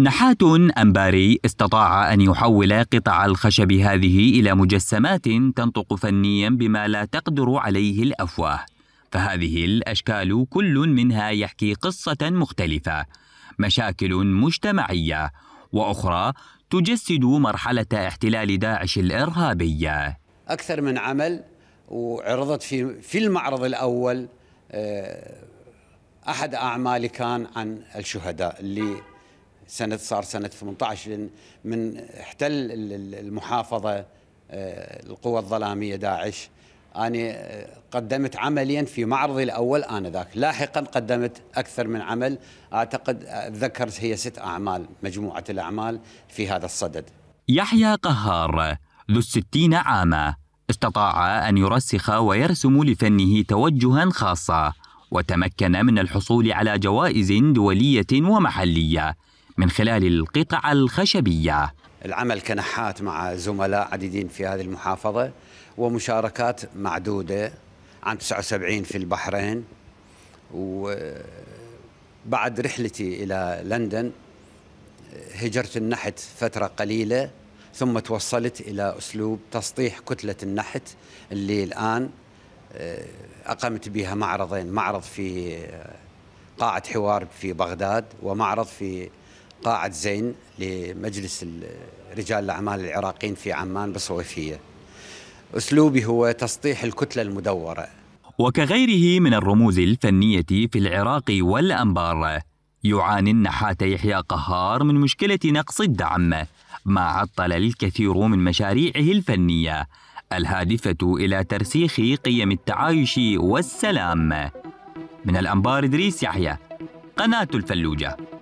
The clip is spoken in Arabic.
نحات أنباري استطاع أن يحول قطع الخشب هذه إلى مجسمات تنطق فنيا بما لا تقدر عليه الأفواه فهذه الأشكال كل منها يحكي قصة مختلفة مشاكل مجتمعية وأخرى تجسد مرحلة احتلال داعش الإرهابية أكثر من عمل وعرضت في, في المعرض الأول آه، أحد أعمالي كان عن الشهداء اللي سنة صار سنة 18 من احتل المحافظة آه، القوى الظلامية داعش أنا آه، قدمت عمليا في معرضي الأول آنذاك لاحقا قدمت أكثر من عمل أعتقد آه، ذكرت هي ست أعمال مجموعة الأعمال في هذا الصدد يحيى قهار ذو الستين عاما استطاع أن يرسخ ويرسم لفنه توجها خاصا وتمكن من الحصول على جوائز دولية ومحلية من خلال القطع الخشبية العمل كنحات مع زملاء عديدين في هذه المحافظة ومشاركات معدودة عام 79 في البحرين وبعد رحلتي إلى لندن هجرت النحت فترة قليلة ثم توصلت إلى أسلوب تسطيح كتلة النحت اللي الآن آه، أقمت بها معرضين معرض في آه، قاعة حوار في بغداد ومعرض في قاعة زين لمجلس رجال الأعمال العراقيين في عمان بصويفيه. أسلوبي هو تسطيح الكتلة المدورة وكغيره من الرموز الفنية في العراق والأنبار يعاني النحات يحيى قهار من مشكلة نقص الدعم ما عطل الكثير من مشاريعه الفنية الهادفة إلى ترسيخ قيم التعايش والسلام من الأنبار إدريس يحيى قناة الفلوجة